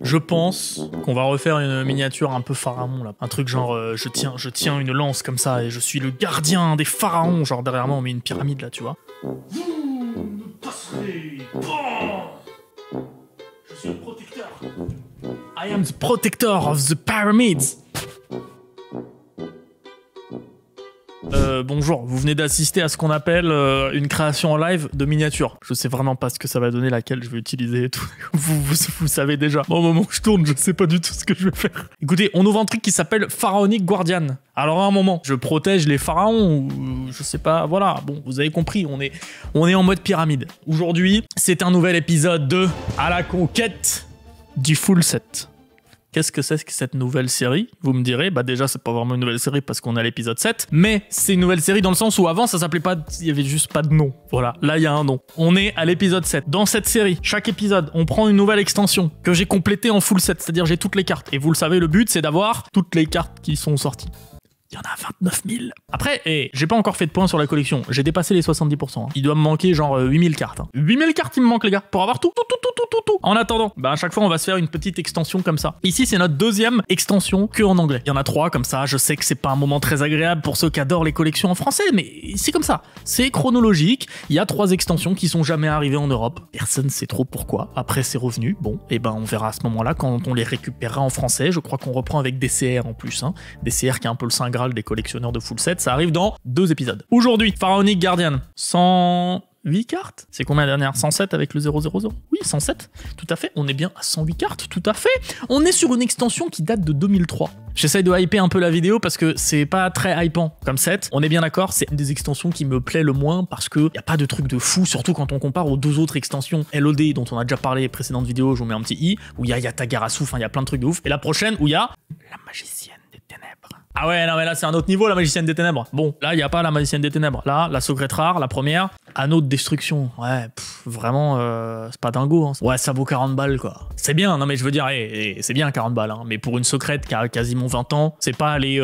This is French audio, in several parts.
Je pense qu'on va refaire une miniature un peu pharaon là, un truc genre euh, je tiens je tiens une lance comme ça et je suis le gardien des pharaons, genre derrière moi on met une pyramide là, tu vois. Vous Je suis le protecteur. I am the protector of the pyramids. Euh, bonjour, vous venez d'assister à ce qu'on appelle euh, une création en live de miniature. Je sais vraiment pas ce que ça va donner, laquelle je vais utiliser et tout. Vous, savez déjà. au moment où je tourne, je sais pas du tout ce que je vais faire. Écoutez, on ouvre un truc qui s'appelle Pharaonic Guardian. Alors à un moment, je protège les pharaons ou euh, je sais pas, voilà. Bon, vous avez compris, on est, on est en mode pyramide. Aujourd'hui, c'est un nouvel épisode de À la conquête du full set. Qu'est-ce que c'est que cette nouvelle série Vous me direz, bah déjà c'est pas vraiment une nouvelle série parce qu'on a l'épisode 7, mais c'est une nouvelle série dans le sens où avant ça s'appelait pas, il y avait juste pas de nom. Voilà, là il y a un nom. On est à l'épisode 7. Dans cette série, chaque épisode, on prend une nouvelle extension que j'ai complétée en full set, c'est-à-dire j'ai toutes les cartes. Et vous le savez, le but c'est d'avoir toutes les cartes qui sont sorties. Il y en a 29 000. Après, eh, j'ai pas encore fait de points sur la collection. J'ai dépassé les 70%. Hein. Il doit me manquer genre 8 euh, 000 cartes. 8 hein. 000 cartes, il me manque, les gars, pour avoir tout, tout, tout, tout, tout, tout, tout. En attendant, bah, à chaque fois, on va se faire une petite extension comme ça. Ici, c'est notre deuxième extension que en anglais. Il y en a trois comme ça. Je sais que c'est pas un moment très agréable pour ceux qui adorent les collections en français, mais c'est comme ça. C'est chronologique. Il y a trois extensions qui sont jamais arrivées en Europe. Personne sait trop pourquoi. Après, c'est revenu. Bon, et eh ben, on verra à ce moment-là quand on les récupérera en français. Je crois qu'on reprend avec DCR en plus. Hein. DCR qui est un peu le singe des collectionneurs de full set. Ça arrive dans deux épisodes. Aujourd'hui, Pharaonic Guardian, 108 cartes C'est combien la dernière 107 avec le 000 Oui, 107. Tout à fait. On est bien à 108 cartes, tout à fait. On est sur une extension qui date de 2003. J'essaye de hyper un peu la vidéo parce que c'est pas très hypant comme set. On est bien d'accord, c'est une des extensions qui me plaît le moins parce que y a pas de truc de fou, surtout quand on compare aux deux autres extensions LOD dont on a déjà parlé les précédentes vidéos, je vous mets un petit i, où il y a Yatagarasu, enfin il y a plein de trucs de ouf. Et la prochaine où il y a la magicienne des ténèbres. Ah ouais, non, mais là, c'est un autre niveau, la magicienne des ténèbres. Bon, là, il n'y a pas la magicienne des ténèbres. Là, la secrète rare, la première. Anneau de destruction, ouais, vraiment, euh, c'est pas dingo. Hein. Ouais, ça vaut 40 balles, quoi. C'est bien, non mais je veux dire, eh, eh, c'est bien 40 balles, hein, mais pour une secrète qui a quasiment 20 ans, c'est pas les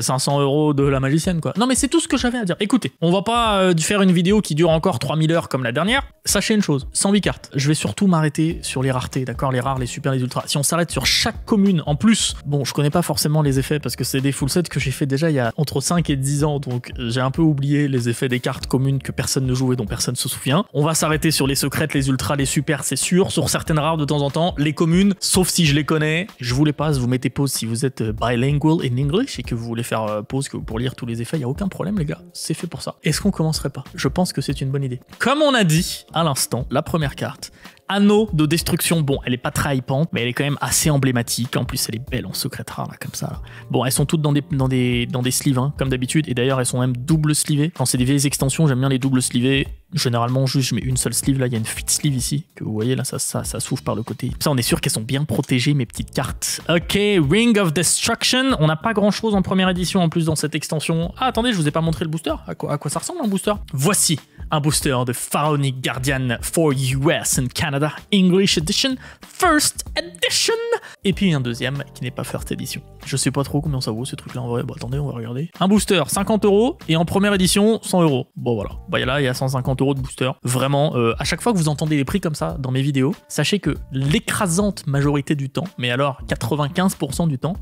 500 euh, euros de la magicienne, quoi. Non mais c'est tout ce que j'avais à dire. Écoutez, on va pas euh, faire une vidéo qui dure encore 3000 heures comme la dernière. Sachez une chose, 108 cartes, je vais surtout m'arrêter sur les raretés, d'accord Les rares, les super, les ultra. Si on s'arrête sur chaque commune, en plus, bon, je connais pas forcément les effets parce que c'est des full sets que j'ai fait déjà il y a entre 5 et 10 ans, donc j'ai un peu oublié les effets des cartes communes que personne ne joue dont personne ne se souvient. On va s'arrêter sur les secrètes, les ultras, les super, c'est sûr. Sur certaines rares de temps en temps, les communes, sauf si je les connais. Je vous les passe, vous mettez pause si vous êtes euh, bilingual in English et que vous voulez faire euh, pause pour lire tous les effets, il n'y a aucun problème les gars, c'est fait pour ça. Est-ce qu'on commencerait pas Je pense que c'est une bonne idée. Comme on a dit à l'instant, la première carte, Anneau de destruction. Bon, elle est pas très hypante, mais elle est quand même assez emblématique. En plus, elle est belle en secret rare, là, comme ça. Bon, elles sont toutes dans des, dans des, dans des sleeves, hein, comme d'habitude. Et d'ailleurs, elles sont même double slivées. Quand c'est des vieilles extensions, j'aime bien les double slivées généralement juste je mets une seule sleeve là il y a une fit sleeve ici que vous voyez là ça, ça, ça s'ouvre par le côté ça on est sûr qu'elles sont bien protégées mes petites cartes ok Ring of Destruction on n'a pas grand chose en première édition en plus dans cette extension ah attendez je vous ai pas montré le booster à quoi, à quoi ça ressemble un booster voici un booster de Pharaonic Guardian for US and Canada English Edition First Edition et puis un deuxième qui n'est pas First Edition je sais pas trop combien ça vaut ce truc là en vrai bon bah, attendez on va regarder un booster 50 euros et en première édition 100 euros bon voilà bah là il y a 150 de booster. Vraiment, euh, à chaque fois que vous entendez les prix comme ça dans mes vidéos, sachez que l'écrasante majorité du temps, mais alors 95% du temps,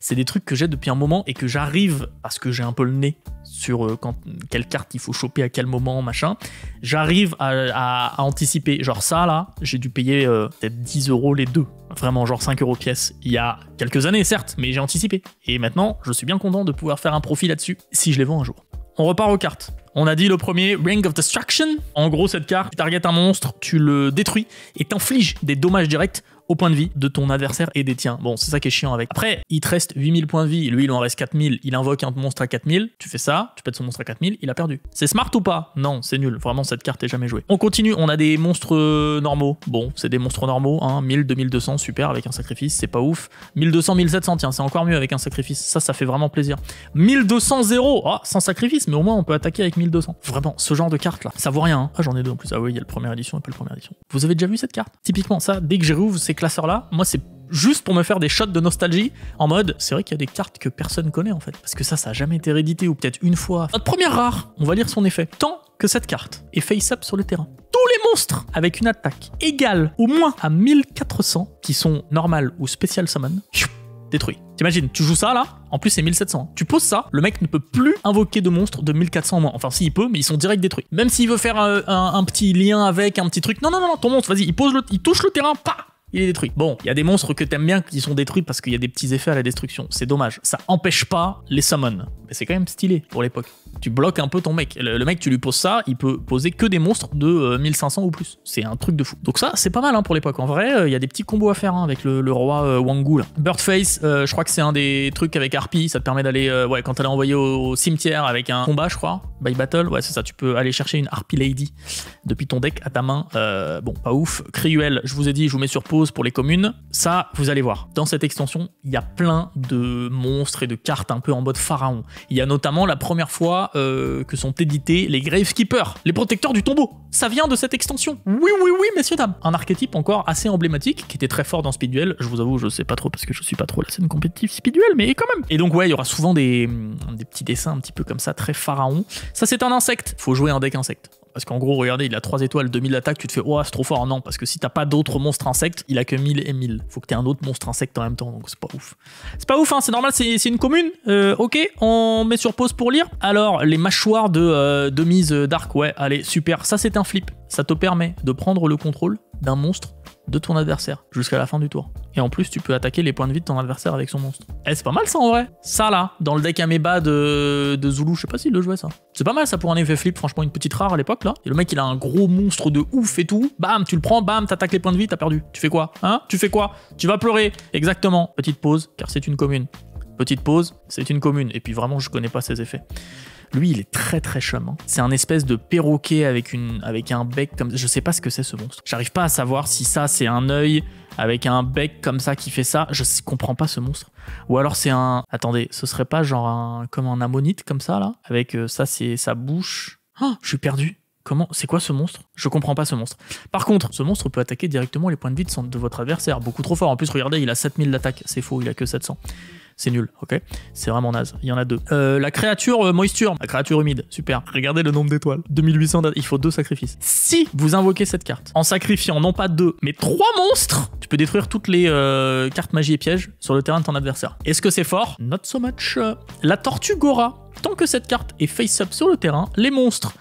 c'est des trucs que j'ai depuis un moment et que j'arrive, parce que j'ai un peu le nez sur euh, quand, quelle carte il faut choper à quel moment, machin, j'arrive à, anticiper. Genre ça, là, j'ai dû payer euh, peut-être 10 euros les deux. Vraiment, genre 5 euros pièce, il y a quelques années, certes, mais j'ai anticipé. Et maintenant, je suis bien content de pouvoir faire un profit là-dessus, si je les vends un jour on repart aux cartes. On a dit le premier Ring of Destruction. En gros, cette carte, tu targetes un monstre, tu le détruis et t'infliges des dommages directs au point de vie de ton adversaire et des tiens. Bon, c'est ça qui est chiant avec. Après, il te reste 8000 points de vie, lui il en reste 4000, il invoque un monstre à 4000, tu fais ça, tu pètes son monstre à 4000, il a perdu. C'est smart ou pas Non, c'est nul, vraiment cette carte est jamais jouée. On continue, on a des monstres euh, normaux. Bon, c'est des monstres normaux, hein, 1000, 2200, super, avec un sacrifice, c'est pas ouf. 1200, 1700, tiens, c'est encore mieux avec un sacrifice, ça, ça fait vraiment plaisir. 1200, 0, ah, sans sacrifice, mais au moins on peut attaquer avec 1200. Vraiment, ce genre de carte là, ça vaut rien. Hein. Ah, j'en ai deux en plus, ah oui, il y a le première édition et pas le première édition. Vous avez déjà vu cette carte Typiquement, ça, dès que classeurs-là, moi, c'est juste pour me faire des shots de nostalgie en mode c'est vrai qu'il y a des cartes que personne connaît en fait parce que ça ça a jamais été réédité ou peut-être une fois notre première rare on va lire son effet tant que cette carte est face up sur le terrain tous les monstres avec une attaque égale au moins à 1400 qui sont normal ou spécial summon détruit. T'imagines, tu joues ça là, en plus c'est 1700. Tu poses ça, le mec ne peut plus invoquer de monstres de 1400 en moins. Enfin, s'il peut, mais ils sont direct détruits. Même s'il veut faire euh, un, petit lien avec, un petit truc. Non, non, non, non ton monstre, vas-y, il pose il touche le terrain, pas il est détruit. Bon, il y a des monstres que t'aimes bien qui sont détruits parce qu'il y a des petits effets à la destruction. C'est dommage. Ça empêche pas les summon. Mais c'est quand même stylé pour l'époque. Tu bloques un peu ton mec. Le, mec, tu lui poses ça, il peut poser que des monstres de 1500 euh, ou plus. C'est un truc de fou. Donc ça, c'est pas mal hein, pour l'époque. En vrai, euh, il y a des petits combos à faire hein, avec le, roi euh, Wangul. Birdface, je crois que c'est un des trucs avec Harpy. Ça te permet d'aller, ouais, quand elle est envoyé au, cimetière avec un combat, je crois, by battle. Ouais, c'est ça. Tu peux aller chercher une Harpy Lady depuis ton deck à ta main. bon, pas ouf. Cruel, je vous ai dit, je vous mets sur pause pour les communes. Ça, vous allez voir. Dans cette extension, il y a plein de monstres et de cartes un peu en mode pharaon. Il y a notamment la première fois euh, que sont édités les Gravekeepers, les protecteurs du tombeau. Ça vient de cette extension. Oui, oui, oui, messieurs, dames. Un archétype encore assez emblématique qui était très fort dans Speed Duel. Je vous avoue, je sais pas trop parce que je suis pas trop la scène compétitive Speed Duel, mais quand même. Et donc, ouais, il y aura souvent des, des petits dessins un petit peu comme ça, très pharaon. Ça, c'est un insecte. Faut jouer un deck insecte. Parce qu'en gros, regardez, il a 3 étoiles, 2000 attaques, tu te fais, oh, c'est trop fort. Non, parce que si t'as pas d'autres monstres insectes, il a que 1000 et 1000. Faut que t'aies un autre monstre insecte en même temps, donc c'est pas ouf. C'est pas ouf, hein, c'est normal, c'est une commune. Euh, ok, on met sur pause pour lire. Alors, les mâchoires de, euh, de mise Dark, ouais, allez, super. Ça, c'est un flip. Ça te permet de prendre le contrôle d'un monstre de ton adversaire jusqu'à la fin du tour. Et en plus, tu peux attaquer les points de vie de ton adversaire avec son monstre. Eh, c'est pas mal ça en vrai. Ça là, dans le deck Ameba de, de Zulu, je sais pas s'il le jouait ça. C'est pas mal ça pour un effet flip, franchement, une petite rare à l'époque là. Et le mec, il a un gros monstre de ouf et tout. Bam, tu le prends, bam, t'attaques les points de vie, t'as perdu. Tu fais quoi Hein Tu fais quoi Tu vas pleurer. Exactement. Petite pause, car c'est une commune. Petite pause, c'est une commune. Et puis vraiment, je connais pas ses effets. Lui, il est très très chum. C'est un espèce de perroquet avec, une, avec un bec comme Je sais pas ce que c'est ce monstre. J'arrive pas à savoir si ça c'est un œil avec un bec comme ça qui fait ça. Je comprends pas ce monstre. Ou alors c'est un. Attendez, ce serait pas genre un. comme un ammonite comme ça là Avec euh, ça, c'est sa bouche. Oh, je suis perdu. Comment C'est quoi ce monstre Je comprends pas ce monstre. Par contre, ce monstre peut attaquer directement les points de vie de, de votre adversaire. Beaucoup trop fort. En plus, regardez, il a 7000 d'attaque. C'est faux, il a que 700. C'est nul, ok C'est vraiment naze. Il y en a deux. Euh, la créature euh, moisture, la créature humide, super. Regardez le nombre d'étoiles. 2800, il faut deux sacrifices. Si vous invoquez cette carte, en sacrifiant non pas deux, mais trois monstres, tu peux détruire toutes les euh, cartes magie et pièges sur le terrain de ton adversaire. Est-ce que c'est fort Not so much. La tortue Gora. Tant que cette carte est face-up sur le terrain, les monstres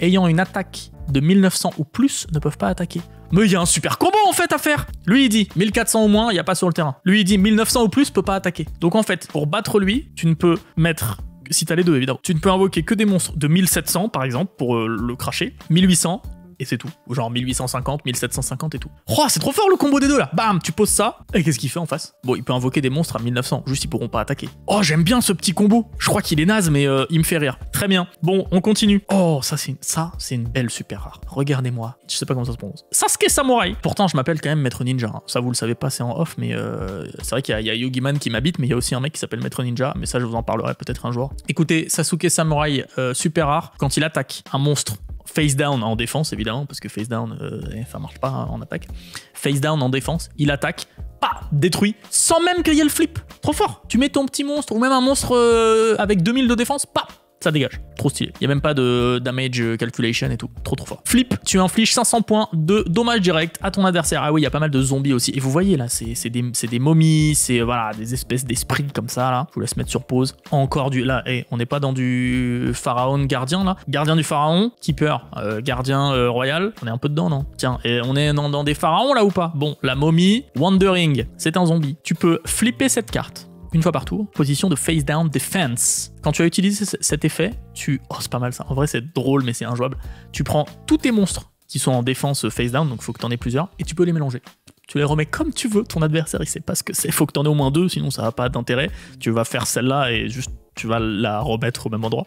ayant une attaque de 1900 ou plus ne peuvent pas attaquer. Mais il y a un super combo en fait à faire Lui il dit 1400 au moins, il n'y a pas sur le terrain. Lui il dit 1900 ou plus, peut pas attaquer. Donc en fait, pour battre lui, tu ne peux mettre si t'as les deux évidemment. Tu ne peux invoquer que des monstres de 1700 par exemple pour euh, le cracher, 1800, et c'est tout. Genre 1850, 1750 et tout. Oh, c'est trop fort le combo des deux là Bam, tu poses ça, et qu'est-ce qu'il fait en face Bon, il peut invoquer des monstres à 1900, juste ils pourront pas attaquer. Oh, j'aime bien ce petit combo Je crois qu'il est naze, mais euh, il me fait rire. Très bien. Bon, on continue. Oh, ça c'est une... ça c'est une belle super rare. Regardez-moi. Je sais pas comment ça se prononce. Sasuke Samurai Pourtant, je m'appelle quand même Maître Ninja. Hein. Ça, vous le savez pas, c'est en off, mais euh, c'est vrai qu'il y, a Yogi Man qui m'habite, mais il y a aussi un mec qui s'appelle Maître Ninja, mais ça, je vous en parlerai peut-être un jour. Écoutez, Sasuke Samurai, euh, super rare, quand il attaque un monstre face down en défense, évidemment, parce que face down, euh, eh, ça marche pas hein, en attaque. Face down en défense, il attaque, pas détruit, sans même qu'il y ait le flip. Trop fort. Tu mets ton petit monstre, ou même un monstre euh, avec 2000 de défense, pas ça dégage. Trop stylé. Il n'y a même pas de damage calculation et tout. Trop trop fort. Flip, tu infliges 500 points de dommage direct à ton adversaire. Ah oui, il y a pas mal de zombies aussi. Et vous voyez là, c'est des, momies, c'est voilà, des espèces d'esprits comme ça là. Je vous laisse mettre sur pause. Encore du... Là, eh, on n'est pas dans du pharaon gardien là. Gardien du pharaon, keeper, euh, gardien euh, royal. On est un peu dedans, non Tiens, et on est dans des pharaons là ou pas Bon, la momie, wandering, c'est un zombie. Tu peux flipper cette carte une fois par tour, position de face down defense. Quand tu as utilisé cet effet, tu. Oh, c'est pas mal ça. En vrai, c'est drôle, mais c'est injouable. Tu prends tous tes monstres qui sont en défense face down, donc il faut que tu en aies plusieurs, et tu peux les mélanger. Tu les remets comme tu veux, ton adversaire, il sait pas ce que c'est. Il Faut que tu en aies au moins deux, sinon ça n'a pas d'intérêt. Tu vas faire celle-là et juste tu vas la remettre au même endroit.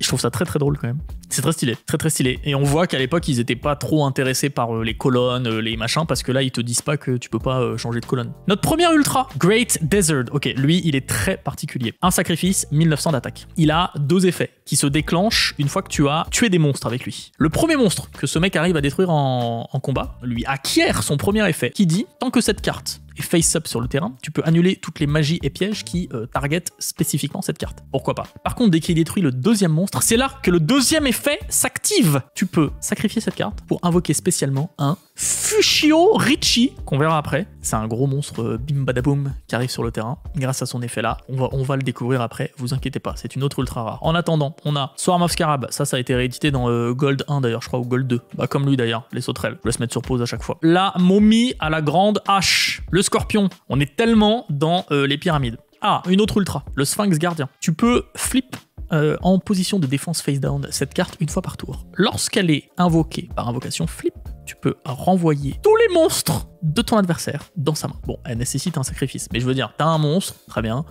je trouve ça très très drôle quand même. C'est très stylé, très très stylé. Et on voit qu'à l'époque, ils étaient pas trop intéressés par euh, les colonnes, euh, les machins, parce que là, ils te disent pas que tu peux pas euh, changer de colonne. Notre premier ultra, Great Desert. Ok, lui, il est très particulier. Un sacrifice, 1900 d'attaque. Il a deux effets qui se déclenchent une fois que tu as tué des monstres avec lui. Le premier monstre que ce mec arrive à détruire en combat lui acquiert son premier effet qui dit tant que cette carte et face-up sur le terrain, tu peux annuler toutes les magies et pièges qui euh, targetent spécifiquement cette carte. Pourquoi pas Par contre, dès qu'il détruit le deuxième monstre, c'est là que le deuxième effet s'active. Tu peux sacrifier cette carte pour invoquer spécialement un Fushio Richie, qu'on verra après, c'est un gros monstre euh, bim badaboum qui arrive sur le terrain grâce à son effet là. On va, on va le découvrir après, vous inquiétez pas, c'est une autre ultra rare. En attendant, on a Swarm of Scarab, ça ça a été réédité dans euh, Gold 1 d'ailleurs, je crois, ou Gold 2. Bah comme lui d'ailleurs, les sauterelles. Je laisse mettre sur pause à chaque fois. La momie à la grande hache, le scorpion. On est tellement dans euh, les pyramides. Ah, une autre ultra, le Sphinx gardien. Tu peux flip euh, en position de défense face down cette carte une fois par tour. Lorsqu'elle est invoquée par invocation flip, tu peux renvoyer tous les monstres de ton adversaire dans sa main. Bon, elle nécessite un sacrifice, mais je veux dire, t'as un monstre, très bien,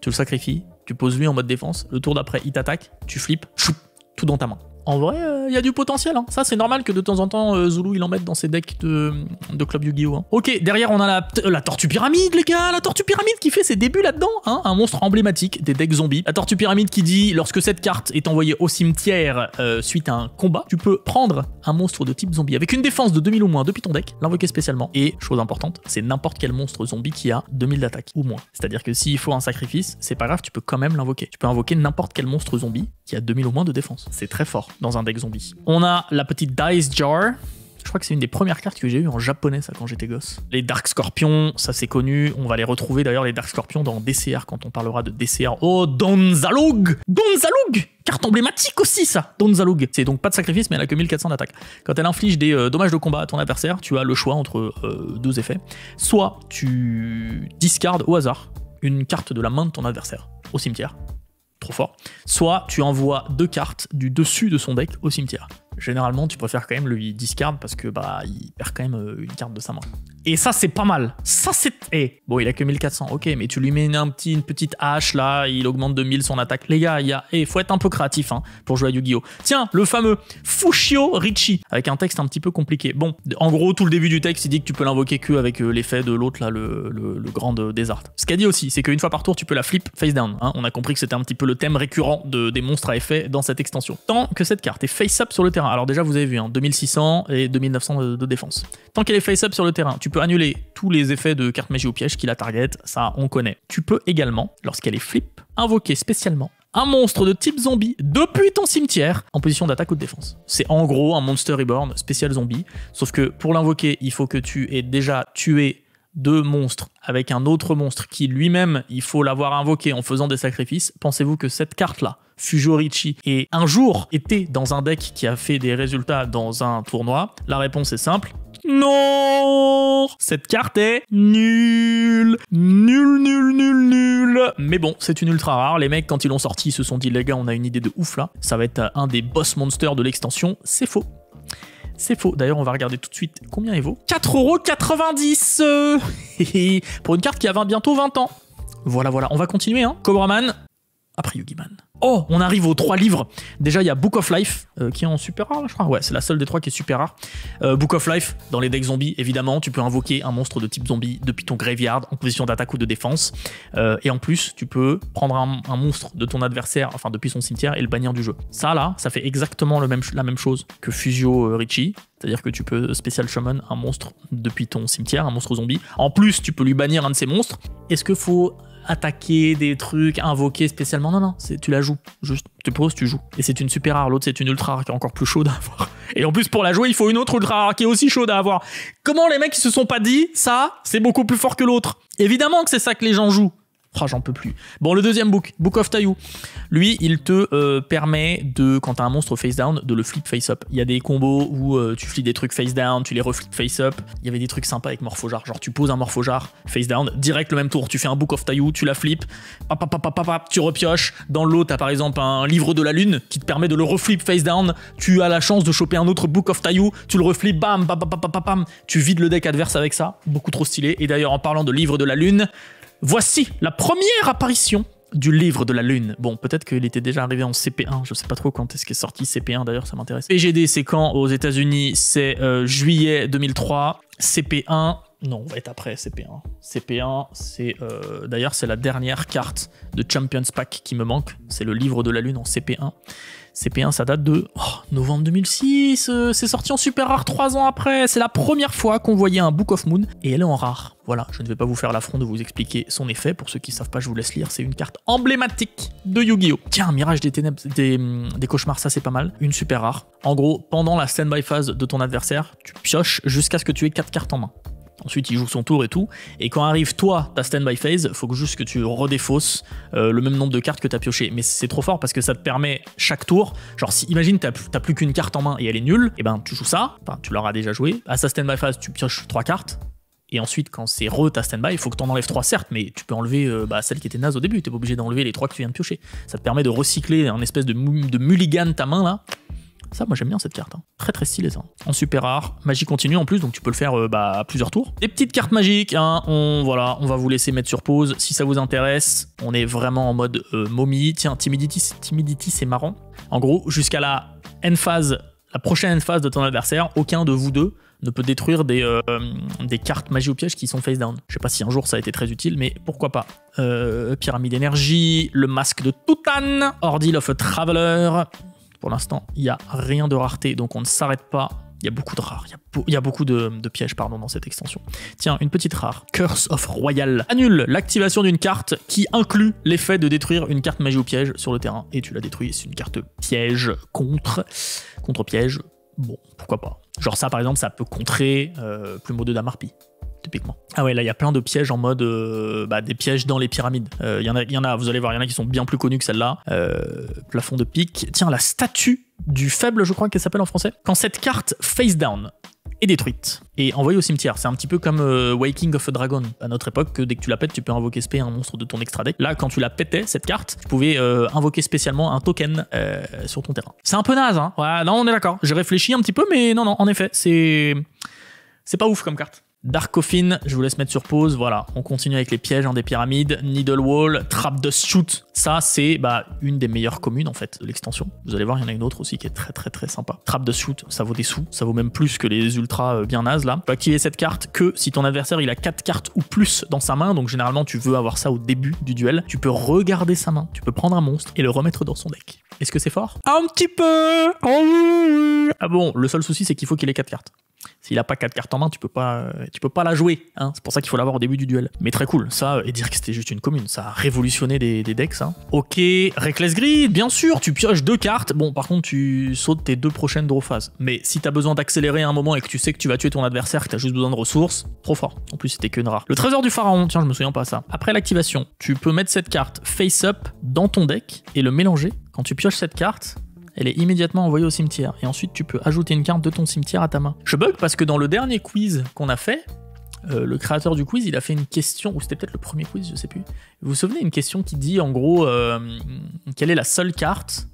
tu le sacrifies, tu poses lui en mode défense, le tour d'après, il t'attaque, tu flips, chou, tout dans ta main. En vrai, euh, il y a du potentiel. Hein. Ça, c'est normal que de temps en temps, euh, Zulu, il en mette dans ses decks de, club Yu-Gi-Oh! Hein. Ok, derrière, on a la, la, tortue pyramide, les gars! La tortue pyramide qui fait ses débuts là-dedans, hein. Un monstre emblématique des decks zombies. La tortue pyramide qui dit, lorsque cette carte est envoyée au cimetière euh, suite à un combat, tu peux prendre un monstre de type zombie avec une défense de 2000 ou moins depuis ton deck, l'invoquer spécialement. Et, chose importante, c'est n'importe quel monstre zombie qui a 2000 d'attaque ou moins. C'est-à-dire que s'il faut un sacrifice, c'est pas grave, tu peux quand même l'invoquer. Tu peux invoquer n'importe quel monstre zombie qui a 2000 ou moins de défense. C'est très fort dans un deck zombie. On a la petite Dice Jar. Je crois que c'est une des premières cartes que j'ai eues en japonais, ça, quand j'étais gosse. Les Dark Scorpions, ça c'est connu. On va les retrouver d'ailleurs, les Dark Scorpions, dans DCR, quand on parlera de DCR. Oh, Donzalug Donzalug Carte emblématique aussi, ça Donzalug C'est donc pas de sacrifice, mais elle a que 1400 d'attaque. Quand elle inflige des euh, dommages de combat à ton adversaire, tu as le choix entre euh, deux effets. Soit tu discardes au hasard une carte de la main de ton adversaire au cimetière, trop fort, soit tu envoies deux cartes du dessus de son deck au cimetière. Généralement, tu préfères quand même le discard parce que bah il perd quand même euh, une carte de sa main. Et ça, c'est pas mal. Ça, c'est. Eh Bon, il a que 1400, ok, mais tu lui mets un petit, une petite hache là, il augmente de 1000 son attaque. Les gars, il y a... il eh, faut être un peu créatif hein, pour jouer à Yu-Gi-Oh! Tiens, le fameux Fushio Richie, avec un texte un petit peu compliqué. Bon, en gros, tout le début du texte, il dit que tu peux l'invoquer que avec euh, l'effet de l'autre là, le, grand de, des arts. Ce a dit aussi, c'est qu'une fois par tour, tu peux la flip face down. Hein. On a compris que c'était un petit peu le thème récurrent de, des monstres à effet dans cette extension. Tant que cette carte est face-up sur le terrain, alors déjà, vous avez vu, hein, en 2600 et 2900 de, défense. Tant qu'elle est face-up sur le terrain, tu peux annuler tous les effets de carte magie au piège qui la target, ça on connaît. Tu peux également, lorsqu'elle est flip, invoquer spécialement un monstre de type zombie depuis ton cimetière en position d'attaque ou de défense. C'est en gros un Monster Reborn spécial zombie, sauf que pour l'invoquer, il faut que tu aies déjà tué deux monstres avec un autre monstre qui lui-même, il faut l'avoir invoqué en faisant des sacrifices. Pensez-vous que cette carte-là, Fujorichi, ait un jour été dans un deck qui a fait des résultats dans un tournoi La réponse est simple, non Cette carte est nulle Nulle, nulle, nulle, nulle Mais bon, c'est une ultra rare. Les mecs, quand ils l'ont sorti, se sont dit, les gars, on a une idée de ouf là. Ça va être un des boss monsters de l'extension. C'est faux. C'est faux. D'ailleurs, on va regarder tout de suite combien il vaut. 4,90€ euh. Pour une carte qui a bientôt 20 ans. Voilà, voilà. On va continuer, hein. Man Après Yugi-Man. Oh, on arrive aux trois livres. Déjà, il y a Book of Life, euh, qui est en super rare, je crois. Ouais, c'est la seule des trois qui est super rare. Euh, Book of Life, dans les decks zombies, évidemment, tu peux invoquer un monstre de type zombie depuis ton graveyard en position d'attaque ou de défense. Euh, et en plus, tu peux prendre un, monstre de ton adversaire, enfin depuis son cimetière, et le bannir du jeu. Ça, là, ça fait exactement la même chose que Fusio Richie. C'est-à-dire que tu peux spécial shaman un monstre depuis ton cimetière, un monstre zombie. En plus, tu peux lui bannir un de ses monstres. Est-ce que faut attaquer des trucs, invoquer spécialement. Non, non, tu la joues. Juste, tu poses, tu joues. Et c'est une super rare. L'autre, c'est une ultra rare qui est encore plus chaude à avoir. Et en plus, pour la jouer, il faut une autre ultra rare qui est aussi chaude à avoir. Comment les mecs, ils se sont pas dit, ça, c'est beaucoup plus fort que l'autre Évidemment que c'est ça que les gens jouent. Oh, j'en peux plus. Bon, le deuxième book, Book of Tayou. Lui, il te euh, permet de, quand t'as un monstre face down, de le flip face up. Il y a des combos où euh, tu flips des trucs face down, tu les reflips face up. Il y avait des trucs sympas avec Morphojar. Genre, tu poses un Morphojar face down, direct le même tour. Tu fais un Book of Tayou, tu la flips, pa pa pa tu repioches. Dans l'eau, t'as par exemple un livre de la lune qui te permet de le reflip face down. Tu as la chance de choper un autre Book of Tayou, tu le reflips, bam, bam, bam, bam, bam, bam. Tu vides le deck adverse avec ça. Beaucoup trop stylé. Et d'ailleurs, en parlant de livre de la lune, Voici la première apparition du livre de la lune. Bon, peut-être qu'il était déjà arrivé en CP1, je sais pas trop quand est-ce qu'il est sorti CP1 d'ailleurs, ça m'intéresse. PGD, c'est quand aux États-Unis C'est euh, juillet 2003. CP1, non, on va être après CP1. CP1, c'est euh, d'ailleurs c'est la dernière carte de Champions Pack qui me manque, c'est le livre de la lune en CP1. CP1, ça date de oh, novembre 2006. Euh, c'est sorti en super rare 3 ans après. C'est la première fois qu'on voyait un Book of Moon et elle est en rare. Voilà, je ne vais pas vous faire l'affront de vous expliquer son effet. Pour ceux qui ne savent pas, je vous laisse lire. C'est une carte emblématique de Yu-Gi-Oh! Tiens, Mirage des Ténèbres, des, hum, des Cauchemars, ça c'est pas mal. Une super rare. En gros, pendant la stand-by phase de ton adversaire, tu pioches jusqu'à ce que tu aies 4 cartes en main. Ensuite, il joue son tour et tout. Et quand arrive toi, ta stand-by phase, faut que juste que tu redéfausses euh, le même nombre de cartes que tu as pioché. Mais c'est trop fort parce que ça te permet chaque tour. Genre, si imagine, t'as plus qu'une carte en main et elle est nulle, et eh ben tu joues ça. Enfin, tu l'auras déjà joué. À sa stand-by phase, tu pioches trois cartes. Et ensuite, quand c'est re ta stand-by, il faut que tu en enlèves trois, certes, mais tu peux enlever euh, bah, celle qui était naze au début. Tu pas obligé d'enlever les trois que tu viens de piocher. Ça te permet de recycler un espèce de, de mulligan ta main là ça, moi j'aime bien cette carte. Hein. Très très stylé, ça. En super rare, magie continue en plus, donc tu peux le faire euh, bah, à plusieurs tours. Des petites cartes magiques, hein, on, voilà, on va vous laisser mettre sur pause si ça vous intéresse. On est vraiment en mode euh, momie. Tiens, timidity, timidity c'est marrant. En gros, jusqu'à la N phase, la prochaine phase de ton adversaire, aucun de vous deux ne peut détruire des, euh, des cartes magie au piège qui sont face down. Je sais pas si un jour ça a été très utile, mais pourquoi pas. pyramide d'énergie, le masque de Toutan, Ordeal of a Traveler, pour l'instant, il n'y a rien de rareté, donc on ne s'arrête pas. Il y a beaucoup de rares, il y a, beaucoup de, pièges pardon, dans cette extension. Tiens, une petite rare. Curse of Royal. Annule l'activation d'une carte qui inclut l'effet de détruire une carte magie ou piège sur le terrain. Et tu la détruis, c'est une carte piège contre. Contre piège, bon, pourquoi pas. Genre ça par exemple, ça peut contrer euh, Plumeau de Damarpie typiquement. Ah ouais, là, il y a plein de pièges en mode euh, bah, des pièges dans les pyramides. Euh, il y, en a, y en a, vous allez voir, il y en a qui sont bien plus connus que celle-là. Euh, plafond de pique. Tiens, la statue du faible, je crois qu'elle s'appelle en français. Quand cette carte face down est détruite et envoyée au cimetière, c'est un petit peu comme Waking of a Dragon à notre époque, que dès que tu la pètes, tu peux invoquer SP un monstre de ton extra deck. Là, quand tu la pétais, cette carte, tu pouvais invoquer spécialement un token sur ton terrain. C'est un peu naze, hein ouais, Non, on est d'accord. J'ai réfléchi un petit peu, mais non, non, en effet, c'est. C'est pas ouf comme carte. Dark Coffin, je vous laisse mettre sur pause. Voilà, on continue avec les pièges en hein, des pyramides. Needle Wall, Trap de Shoot. Ça, c'est bah, une des meilleures communes en fait de l'extension. Vous allez voir, il y en a une autre aussi qui est très très très sympa. Trap de Shoot, ça vaut des sous. Ça vaut même plus que les ultras euh, bien nazes là. Tu peux activer cette carte que si ton adversaire il a 4 cartes ou plus dans sa main. Donc généralement, tu veux avoir ça au début du duel. Tu peux regarder sa main. Tu peux prendre un monstre et le remettre dans son deck. Est-ce que c'est fort Un petit peu oh Ah bon, le seul souci, c'est qu'il faut qu'il ait 4 cartes. S'il n'a pas quatre cartes en main, tu peux pas, tu peux pas la jouer. Hein. C'est pour ça qu'il faut l'avoir au début du duel. Mais très cool, ça, et dire que c'était juste une commune, ça a révolutionné des, decks, ça. Hein. Ok, Reckless Grid, bien sûr, tu pioches deux cartes. Bon, par contre, tu sautes tes deux prochaines draw phases. Mais si tu as besoin d'accélérer un moment et que tu sais que tu vas tuer ton adversaire, que as juste besoin de ressources, trop fort. En plus, c'était qu'une rare. Le trésor du pharaon, tiens, je me souviens pas ça. Après l'activation, tu peux mettre cette carte face up dans ton deck et le mélanger. Quand tu pioches cette carte, elle est immédiatement envoyée au cimetière. Et ensuite, tu peux ajouter une carte de ton cimetière à ta main. Je bug parce que dans le dernier quiz qu'on a fait, euh, le créateur du quiz, il a fait une question, ou c'était peut-être le premier quiz, je sais plus. Vous vous souvenez, une question qui dit en gros euh, quelle est la seule carte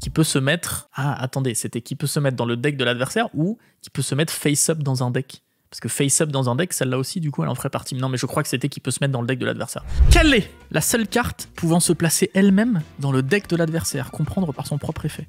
qui peut se mettre. Ah, attendez, c'était qui peut se mettre dans le deck de l'adversaire ou qui peut se mettre face-up dans un deck. Parce que face-up dans un deck, celle-là aussi, du coup, elle en ferait partie. Non, mais je crois que c'était qui peut se mettre dans le deck de l'adversaire. Quelle est la seule carte pouvant se placer elle-même dans le deck de l'adversaire, comprendre par son propre effet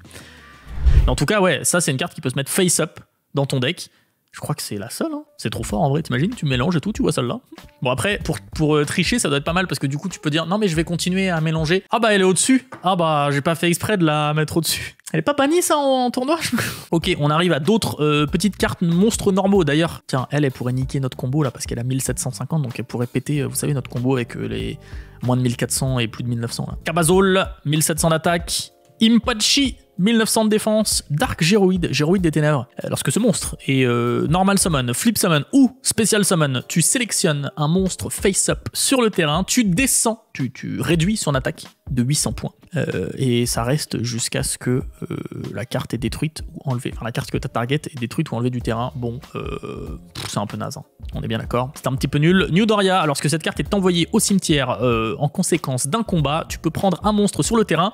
En tout cas, ouais, ça, c'est une carte qui peut se mettre face-up dans ton deck je crois que c'est la seule. Hein. C'est trop fort en vrai, t'imagines Tu mélanges et tout, tu vois celle-là. Bon, après, pour, pour euh, tricher, ça doit être pas mal parce que du coup, tu peux dire non, mais je vais continuer à mélanger. Ah bah, elle est au-dessus. Ah bah, j'ai pas fait exprès de la mettre au-dessus. Elle est pas bannie ça en, tournoi Ok, on arrive à d'autres euh, petites cartes monstres normaux d'ailleurs. Tiens, elle, elle pourrait niquer notre combo là parce qu'elle a 1750 donc elle pourrait péter, euh, vous savez, notre combo avec les moins de 1400 et plus de 1900 là. 1700 d'attaque. Impachi, 1900 de défense, Dark Géroïde, Géroïde des Ténèbres. Euh, lorsque ce monstre est euh, Normal Summon, Flip Summon ou Special Summon, tu sélectionnes un monstre face-up sur le terrain, tu descends, tu, réduis son attaque de 800 points. Euh, et ça reste jusqu'à ce que la carte est détruite ou enlevée. Enfin, la carte que tu target est détruite ou enlevée du terrain. Bon, c'est un peu naze, hein. on est bien d'accord. C'est un petit peu nul. New Doria, lorsque cette carte est envoyée au cimetière en conséquence d'un combat, tu peux prendre un monstre sur le terrain,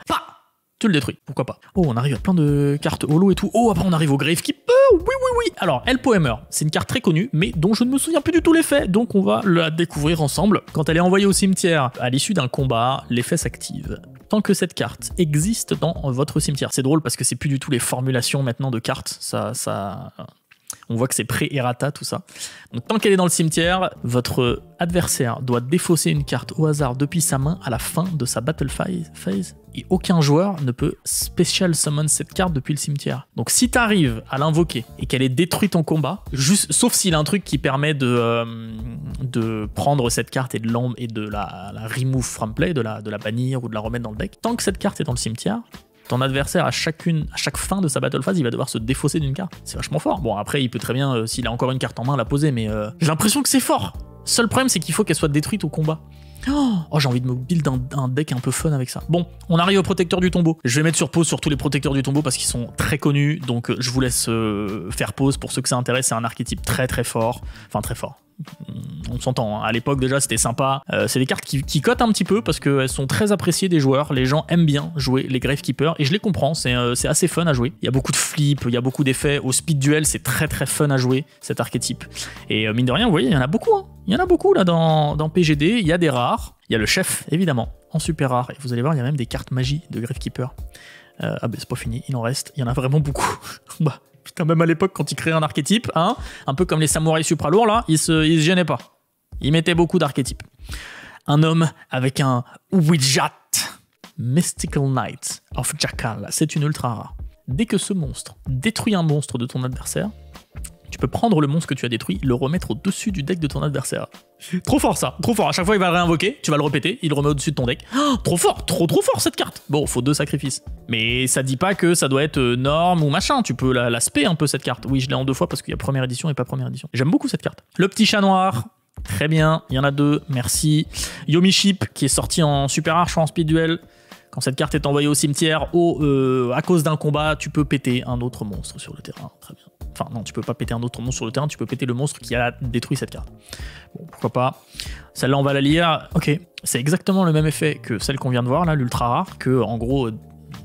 tu le détruis, pourquoi pas. Oh, on arrive à plein de cartes holo et tout. Oh, après on arrive au Gravekeeper, oui, oui, oui. Alors, El Poemer, c'est une carte très connue, mais dont je ne me souviens plus du tout les faits, donc on va la découvrir ensemble. Quand elle est envoyée au cimetière, à l'issue d'un combat, l'effet s'active tant que cette carte existe dans votre cimetière. C'est drôle parce que c'est plus du tout les formulations maintenant de cartes, ça, ça, on voit que c'est pré-errata tout ça. Donc tant qu'elle est dans le cimetière, votre adversaire doit défausser une carte au hasard depuis sa main à la fin de sa battle phase. Et aucun joueur ne peut special summon cette carte depuis le cimetière. Donc si tu arrives à l'invoquer et qu'elle est détruite en combat, sauf s'il a un truc qui permet de, euh, prendre cette carte et de, et de la, remove from play, de la, de la bannir ou de la remettre dans le deck, tant que cette carte est dans le cimetière, ton adversaire, à chacune, chaque fin de sa battle phase, il va devoir se défausser d'une carte. C'est vachement fort. Bon, après, il peut très bien, euh, s'il a encore une carte en main, la poser, mais euh, j'ai l'impression que c'est fort. Seul problème, c'est qu'il faut qu'elle soit détruite au combat. Oh, oh j'ai envie de me build un, deck un peu fun avec ça. Bon, on arrive au protecteur du tombeau. Je vais mettre sur pause sur tous les protecteurs du tombeau parce qu'ils sont très connus. Donc euh, je vous laisse faire pause pour ceux que ça intéresse. C'est un archétype très très fort. Enfin très fort on s'entend. Hein. À l'époque déjà c'était sympa. Euh, c'est des cartes qui, cotent un petit peu parce qu'elles sont très appréciées des joueurs. Les gens aiment bien jouer les Gravekeeper et je les comprends. Euh, c'est assez fun à jouer. Il y a beaucoup de flips, il y a beaucoup d'effets. Au speed duel c'est très très fun à jouer cet archétype. Et euh, mine de rien vous voyez il y en a beaucoup. Hein. Il y en a beaucoup là dans, PGD. Il y a des rares. Il y a le chef évidemment en super rare. Et vous allez voir il y a même des cartes magie de Gravekeeper. ah ben c'est pas fini, il en reste, il y en a vraiment beaucoup. Bah, Putain, même à l'époque, quand ils créaient un archétype, hein, un peu comme les samouraïs supralourds, là, ils se, ils se gênaient pas. Ils mettaient beaucoup d'archétypes. Un homme avec un Ouijat, Mystical Knight of Jackal, c'est une ultra rare. Dès que ce monstre détruit un monstre de ton adversaire, tu peux prendre le monstre que tu as détruit, le remettre au-dessus du deck de ton adversaire. Trop fort ça, trop fort. À chaque fois, il va le réinvoquer, tu vas le répéter, il le remet au-dessus de ton deck. Oh, trop fort, trop trop fort cette carte. Bon, faut deux sacrifices. Mais ça dit pas que ça doit être euh, norme ou machin. Tu peux l'aspect un peu cette carte. Oui, je l'ai en deux fois parce qu'il y a première édition et pas première édition. J'aime beaucoup cette carte. Le petit chat noir. Très bien, il y en a deux, merci. Yomi Ship qui est sorti en super arche en speed duel. Quand cette carte est envoyée au cimetière, au, euh, à cause d'un combat, tu peux péter un autre monstre sur le terrain. Très bien. Enfin, non, tu peux pas péter un autre monstre sur le terrain, tu peux péter le monstre qui a détruit cette carte. Bon, pourquoi pas. Celle-là, on va la lire. Ok, c'est exactement le même effet que celle qu'on vient de voir, là, l'ultra rare, que en gros,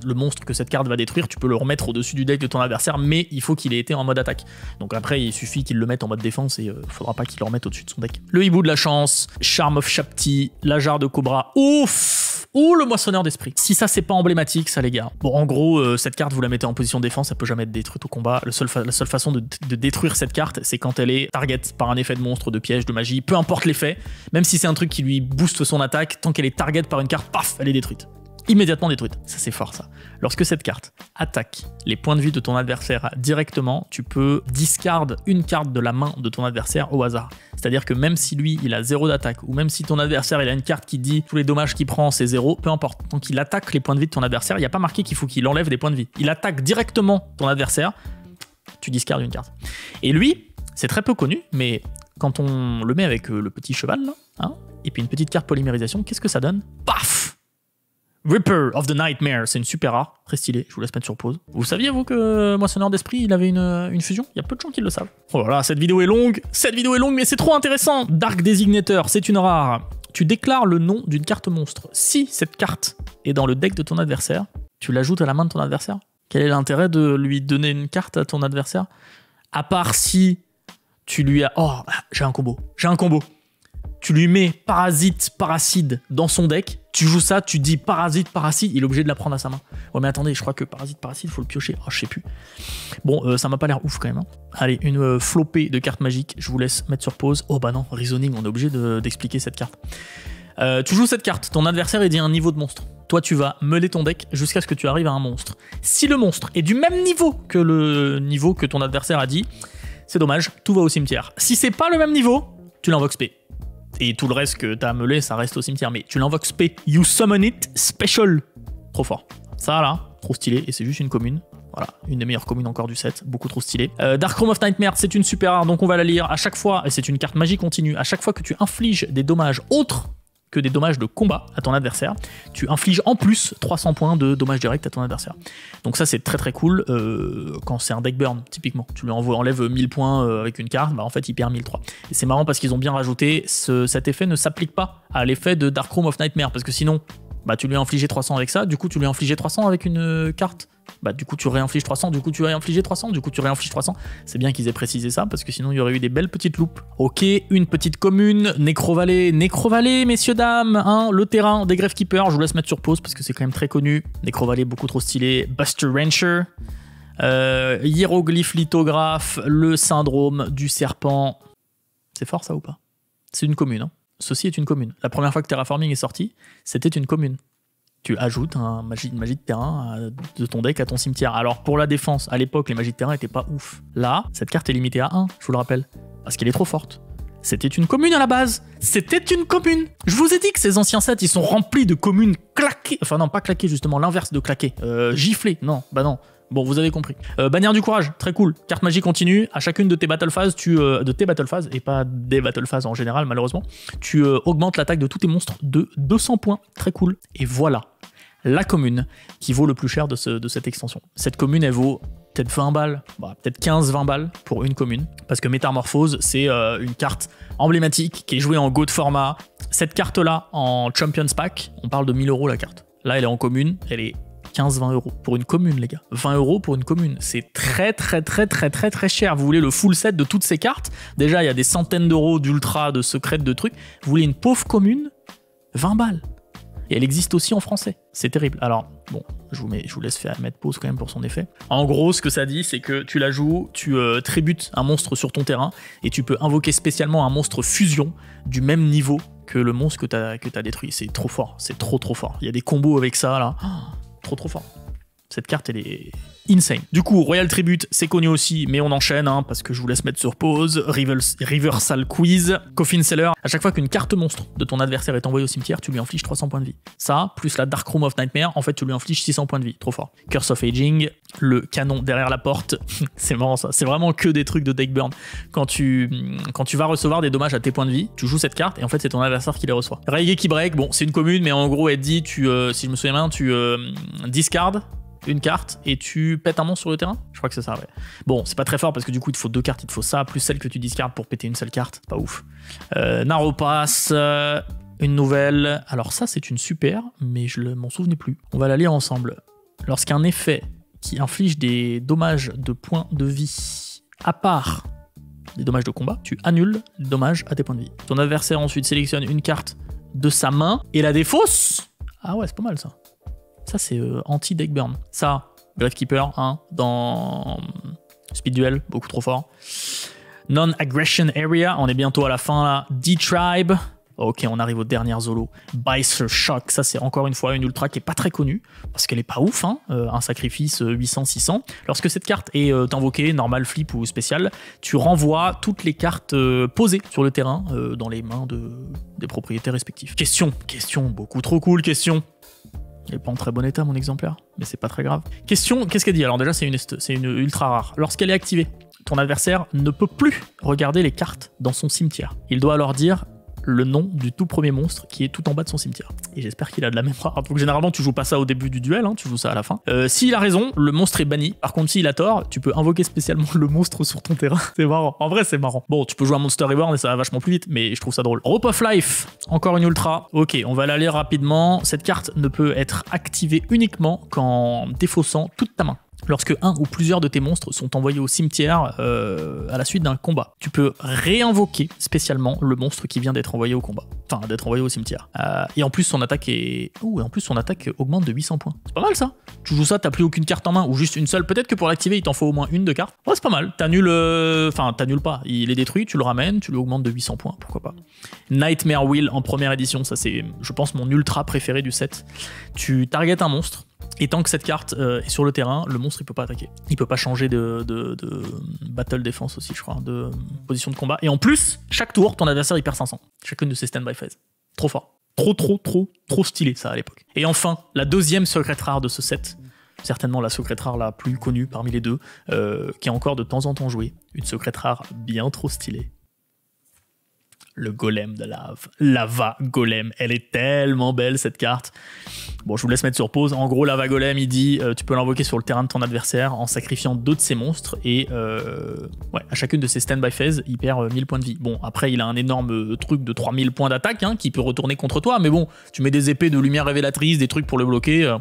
le monstre que cette carte va détruire, tu peux le remettre au-dessus du deck de ton adversaire, mais il faut qu'il ait été en mode attaque. Donc après, il suffit qu'il le mette en mode défense et ne euh, faudra pas qu'il le remette au-dessus de son deck. Le hibou de la chance, Charm of Shapti, la jarre de Cobra. Ouf Ou le moissonneur d'esprit. Si ça, c'est pas emblématique, ça, les gars. Bon, en gros, euh, cette carte, vous la mettez en position défense, ça peut jamais être détruite au combat. la seule façon de, de détruire cette carte, c'est quand elle est target par un effet de monstre, de piège, de magie, peu importe l'effet. Même si c'est un truc qui lui booste son attaque, tant qu'elle est target par une carte, paf, elle est détruite immédiatement détruite. Ça c'est fort ça. Lorsque cette carte attaque les points de vie de ton adversaire directement, tu peux discard une carte de la main de ton adversaire au hasard. C'est-à-dire que même si lui il a zéro d'attaque, ou même si ton adversaire il a une carte qui dit tous les dommages qu'il prend c'est zéro, peu importe. Tant qu'il attaque les points de vie de ton adversaire, il n'y a pas marqué qu'il faut qu'il enlève des points de vie. Il attaque directement ton adversaire, tu discardes une carte. Et lui, c'est très peu connu, mais quand on le met avec euh, le petit cheval, hein, et puis une petite carte polymérisation, qu'est-ce que ça donne Paf Ripper of the Nightmare, c'est une super rare, très stylée, je vous laisse mettre sur pause. Vous saviez vous que euh, Moissonneur d'Esprit, il avait euh, une, fusion Il y a peu de gens qui le savent. Oh là cette vidéo est longue, cette vidéo est longue mais c'est trop intéressant Dark Designator, c'est une rare. Tu déclares le nom d'une carte monstre. Si cette carte est dans le deck de ton adversaire, tu l'ajoutes à la main de ton adversaire. Quel est l'intérêt de lui donner une carte à ton adversaire À part si tu lui as... Oh, j'ai un combo, j'ai un combo tu lui mets parasite, parasite dans son deck, tu joues ça, tu dis parasite, parasite, il est obligé de la prendre à sa main. Ouais, mais attendez, je crois que parasite, parasite, il faut le piocher. Oh, je sais plus. Bon, euh, ça m'a pas l'air ouf quand même. Hein. Allez, une euh, flopée de cartes magiques, je vous laisse mettre sur pause. Oh bah non, Reasoning, on est obligé d'expliquer cette carte. Euh, tu joues cette carte, ton adversaire est dit un niveau de monstre. Toi, tu vas meuler ton deck jusqu'à ce que tu arrives à un monstre. Si le monstre est du même niveau que le niveau que ton adversaire a dit, c'est dommage, tout va au cimetière. Si c'est pas le même niveau, tu l'invoques spé. Et tout le reste que t'as à meuler, ça reste au cimetière. Mais tu l'invoques spé. You summon it special. Trop fort. Ça là, trop stylé. Et c'est juste une commune. Voilà, une des meilleures communes encore du set, beaucoup trop stylé. Euh, Dark Room of Nightmare, c'est une super rare, donc on va la lire à chaque fois, et c'est une carte magie continue, à chaque fois que tu infliges des dommages autres que des dommages de combat à ton adversaire. Tu infliges en plus 300 points de dommages directs à ton adversaire. Donc ça c'est très très cool euh, quand c'est un deck burn typiquement. Tu lui enlèves 1000 points euh, avec une carte, bah en fait il perd 1003. Et c'est marrant parce qu'ils ont bien rajouté cet effet ne s'applique pas à l'effet de Dark Room of Nightmare parce que sinon bah tu lui as infligé 300 avec ça, du coup tu lui as infligé 300 avec une euh, carte, bah du coup tu réinfliges 300, du coup tu réinfliges 300, du coup tu réinfliges 300. C'est bien qu'ils aient précisé ça parce que sinon il y aurait eu des belles petites loupes. Ok, une petite commune, Nécrovallée, Nécrovallée messieurs dames, hein, le terrain des qui Keepers, je vous laisse mettre sur pause parce que c'est quand même très connu. Nécrovallée beaucoup trop stylé, Buster Rancher. Euh, hiéroglyphe lithographe, le syndrome du serpent. C'est fort ça ou pas C'est une commune, hein ceci est une commune. La première fois que Terraforming est sorti, c'était une commune. Tu ajoutes un magie, une de terrain euh, de ton deck à ton cimetière. Alors pour la défense, à l'époque, les magies de terrain n'étaient pas ouf. Là, cette carte est limitée à 1, je vous le rappelle, parce qu'elle est trop forte. C'était une commune à la base. C'était une commune. Je vous ai dit que ces anciens sets, ils sont remplis de communes claquées. Enfin non, pas claquées justement, l'inverse de claquées. Euh, giflées. Non, bah non. Bon, vous avez compris. Euh, bannière du courage, très cool. Carte magie continue. À chacune de tes battle phases, tu euh, de tes battle Phase, et pas des battle phases en général malheureusement, tu euh, augmentes l'attaque de tous tes monstres de 200 points, très cool. Et voilà la commune qui vaut le plus cher de, cette extension. Cette commune, elle vaut peut-être 20 balles, bah, peut-être 15-20 balles pour une commune, parce que Métamorphose, c'est une carte emblématique qui est jouée en Go de format. Cette carte-là, en Champions Pack, on parle de 1000 euros la carte. Là, elle est en commune, elle est 15-20 euros pour une commune, les gars. 20 euros pour une commune, c'est très très très très très très cher. Vous voulez le full set de toutes ces cartes Déjà, il y a des centaines d'euros d'ultra, de secrètes, de trucs. Vous voulez une pauvre commune 20 balles. Et elle existe aussi en français. C'est terrible. Alors, bon, je vous, laisse faire, mettre pause quand même pour son effet. En gros, ce que ça dit, c'est que tu la joues, tu euh, tributes un monstre sur ton terrain, et tu peux invoquer spécialement un monstre fusion du même niveau que le monstre que tu as, détruit. C'est trop fort, c'est trop trop fort. Il y a des combos avec ça, là. Oh trop trop fort. Cette carte, elle est insane. Du coup, Royal Tribute, c'est connu aussi, mais on enchaîne, hein, parce que je vous laisse mettre sur pause. River, Quiz, Coffin Seller. À chaque fois qu'une carte monstre de ton adversaire est envoyée au cimetière, tu lui infliges 300 points de vie. Ça, plus la Dark Room of Nightmare, en fait, tu lui infliges 600 points de vie. Trop fort. Curse of Aging, le canon derrière la porte. c'est marrant ça. C'est vraiment que des trucs de deck burn. Quand tu, quand tu vas recevoir des dommages à tes points de vie, tu joues cette carte et en fait, c'est ton adversaire qui les reçoit. qui Break, bon, c'est une commune, mais en gros, elle dit, tu, euh, si je me souviens bien, tu euh, discard une carte et tu pètes un monstre sur le terrain Je crois que c'est ça, ouais. Bon, c'est pas très fort parce que du coup, il te faut deux cartes, il te faut ça, plus celle que tu discardes pour péter une seule carte. Pas ouf. Euh, euh une nouvelle. Alors, ça, c'est une super, mais je ne m'en souvenais plus. On va la lire ensemble. Lorsqu'un effet qui inflige des dommages de points de vie à part des dommages de combat, tu annules les dommages à tes points de vie. Ton adversaire ensuite sélectionne une carte de sa main et la défausse. Ah ouais, c'est pas mal ça. Ça, c'est euh, anti-deck burn. Ça, Gravekeeper, hein, dans Speed Duel, beaucoup trop fort. Non-aggression area, on est bientôt à la fin là. D-Tribe, Ok, on arrive aux dernières zolos. Bicer Shock, ça c'est encore une fois une ultra qui est pas très connue, parce qu'elle est pas ouf, hein euh, un sacrifice 800-600. Euh, Lorsque cette carte est invoquée, normal, flip ou spécial, tu renvoies toutes les cartes posées sur le terrain dans les mains de, des propriétaires respectifs. Question, question, beaucoup trop cool, question. Il est pas en très bon état, mon exemplaire, mais c'est pas très grave. Question, qu'est-ce qu'elle dit Alors déjà, c'est une, c'est une ultra rare. Lorsqu'elle est activée, ton adversaire ne peut plus regarder les cartes dans son cimetière. Il doit alors dire le nom du tout premier monstre qui est tout en bas de son cimetière. Et j'espère qu'il a de la mémoire. Donc généralement, tu joues pas ça au début du duel, hein, tu joues ça à la fin. Euh, s'il a raison, le monstre est banni. Par contre, s'il a tort, tu peux invoquer spécialement le monstre sur ton terrain. c'est marrant. En vrai, c'est marrant. Bon, tu peux jouer un Monster Reborn et ça va vachement plus vite, mais je trouve ça drôle. Rope of Life, encore une ultra. Ok, on va l'aller rapidement. Cette carte ne peut être activée uniquement qu'en défaussant toute ta main. Lorsque un ou plusieurs de tes monstres sont envoyés au cimetière euh, à la suite d'un combat, tu peux réinvoquer spécialement le monstre qui vient d'être envoyé au combat, enfin d'être envoyé au cimetière. Euh, et en plus son attaque est, et en plus son attaque augmente de 800 points. C'est pas mal ça. Tu joues ça, t'as plus aucune carte en main ou juste une seule. Peut-être que pour l'activer il t'en faut au moins une de carte. Ouais, c'est pas mal. T'annules, euh, enfin t'annules pas. Il est détruit, tu le ramènes, tu lui augmentes de 800 points, pourquoi pas. Nightmare Wheel en première édition, ça c'est, je pense mon ultra préféré du set. Tu targetes un monstre et tant que cette carte euh, est sur le terrain, le monstre ne peut pas attaquer. Il ne peut pas changer de, battle défense aussi, je crois, de position de combat. Et en plus, chaque tour, ton adversaire il perd 500. Chacune de ses stand-by phase, Trop fort. Trop, trop, trop, trop stylé ça à l'époque. Et enfin, la deuxième secret rare de ce set, certainement la secret rare la plus connue parmi les deux, euh, qui est encore de temps en temps jouée. Une secret rare bien trop stylée, le golem de lave. Lava golem. Elle est tellement belle cette carte. Bon, je vous laisse mettre sur pause. En gros, Lava Golem, il dit euh, tu peux l'invoquer sur le terrain de ton adversaire en sacrifiant deux de ses monstres et euh, ouais, à chacune de ses stand-by phase, il perd 1000 euh, points de vie. Bon, après, il a un énorme truc de 3000 points d'attaque hein, qui peut retourner contre toi, mais bon, tu mets des épées de lumière révélatrice, des trucs pour le bloquer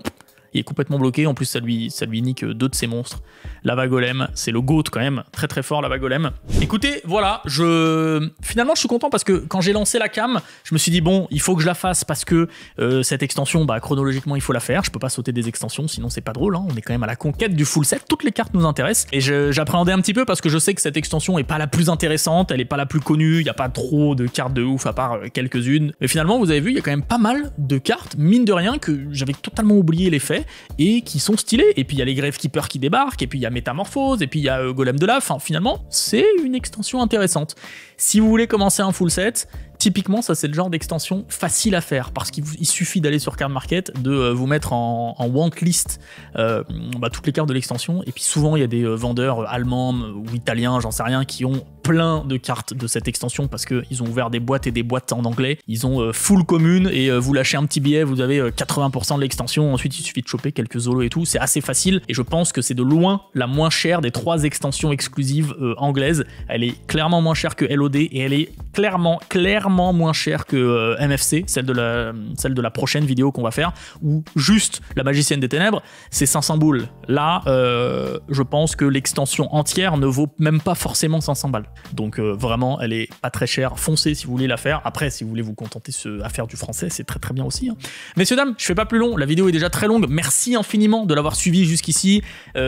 il est complètement bloqué. En plus, ça lui, ça lui nique euh, deux de ses monstres. Lava Golem, c'est le GOAT quand même, très très fort Lava Golem. Écoutez, voilà, je finalement je suis content parce que quand j'ai lancé la cam, je me suis dit bon, il faut que je la fasse parce que euh, cette extension, bah, chronologiquement, il faut la faire. Je peux pas sauter des extensions, sinon c'est pas drôle. Hein. On est quand même à la conquête du full set. Toutes les cartes nous intéressent et j'appréhendais un petit peu parce que je sais que cette extension est pas la plus intéressante, elle est pas la plus connue. Il n'y a pas trop de cartes de ouf à part euh, quelques-unes. Mais finalement, vous avez vu, il y a quand même pas mal de cartes, mine de rien, que j'avais totalement oublié les faits et qui sont stylés. Et puis il y a les Keepers qui débarquent, et puis il y a Métamorphose, et puis il y a euh, Golem de la enfin Finalement, c'est une extension intéressante. Si vous voulez commencer un full set, typiquement, ça c'est le genre d'extension facile à faire parce qu'il suffit d'aller sur Card Market, de euh, vous mettre en, want list euh, bah, toutes les cartes de l'extension. Et puis souvent, il y a des euh, vendeurs allemands ou italiens, j'en sais rien, qui ont plein de cartes de cette extension parce qu'ils ont ouvert des boîtes et des boîtes en anglais. Ils ont full commune et vous lâchez un petit billet, vous avez 80% de l'extension. Ensuite, il suffit de choper quelques zolos et tout. C'est assez facile et je pense que c'est de loin la moins chère des trois extensions exclusives anglaises. Elle est clairement moins chère que LOD et elle est clairement, clairement moins chère que euh, MFC, celle de, la, celle de la prochaine vidéo qu'on va faire, ou juste la magicienne des ténèbres, c'est 500 boules. Là, euh, je pense que l'extension entière ne vaut même pas forcément 500 balles. Donc euh, vraiment, elle est pas très chère. Foncez si vous voulez la faire. Après, si vous voulez vous contenter ce, à faire du français, c'est très très bien aussi. Hein. Messieurs, dames, je fais pas plus long. La vidéo est déjà très longue. Merci infiniment de l'avoir suivi jusqu'ici.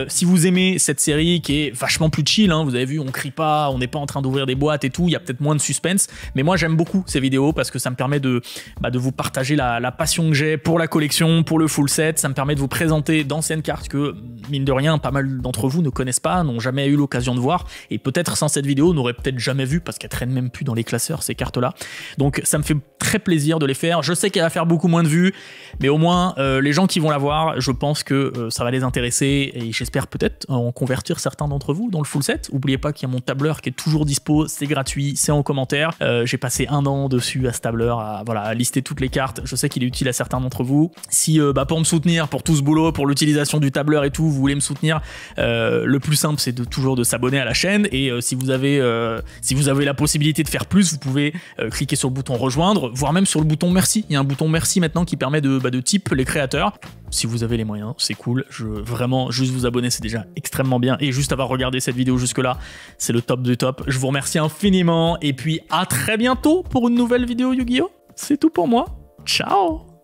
si vous aimez cette série qui est vachement plus chill, hein, vous avez vu, on crie pas, on n'est pas en train d'ouvrir des boîtes et tout, il y a peut-être moins de suspense. Mais moi, j'aime beaucoup ces vidéos parce que ça me permet de, bah, vous partager la, passion que j'ai pour la collection, pour le full set. Ça me permet de vous présenter d'anciennes cartes que, mine de rien, pas mal d'entre vous ne connaissent pas, n'ont jamais eu l'occasion de voir. Et peut-être sans cette vidéo, n'auraient peut-être jamais vu parce qu'elles traîne même plus dans les classeurs, ces cartes-là. Donc, ça me fait très plaisir de les faire. Je sais qu'elle va faire beaucoup moins de vues, mais au moins, euh, les gens qui vont la voir, je pense que euh, ça va les intéresser et j'espère peut-être en convertir certains d'entre vous dans le full set. N'oubliez pas qu'il y a mon tableur qui est toujours dispo, c'est gratuit c'est en commentaire. Euh, j'ai passé un an dessus à ce tableur, à, voilà, lister toutes les cartes. Je sais qu'il est utile à certains d'entre vous. Si euh, bah, pour me soutenir, pour tout ce boulot, pour l'utilisation du tableur et tout, vous voulez me soutenir, euh, le plus simple c'est de toujours de s'abonner à la chaîne. Et si vous avez si vous avez la possibilité de faire plus, vous pouvez cliquer sur le bouton rejoindre, voire même sur le bouton merci. Il y a un bouton merci maintenant qui permet de, bah, de type les créateurs. Si vous avez les moyens, c'est cool. Je vraiment juste vous abonner, c'est déjà extrêmement bien. Et juste avoir regardé cette vidéo jusque là, c'est le top du top. Je vous remercie infiniment et puis à très bientôt pour une nouvelle vidéo Yu-Gi-Oh! C'est tout pour moi. Ciao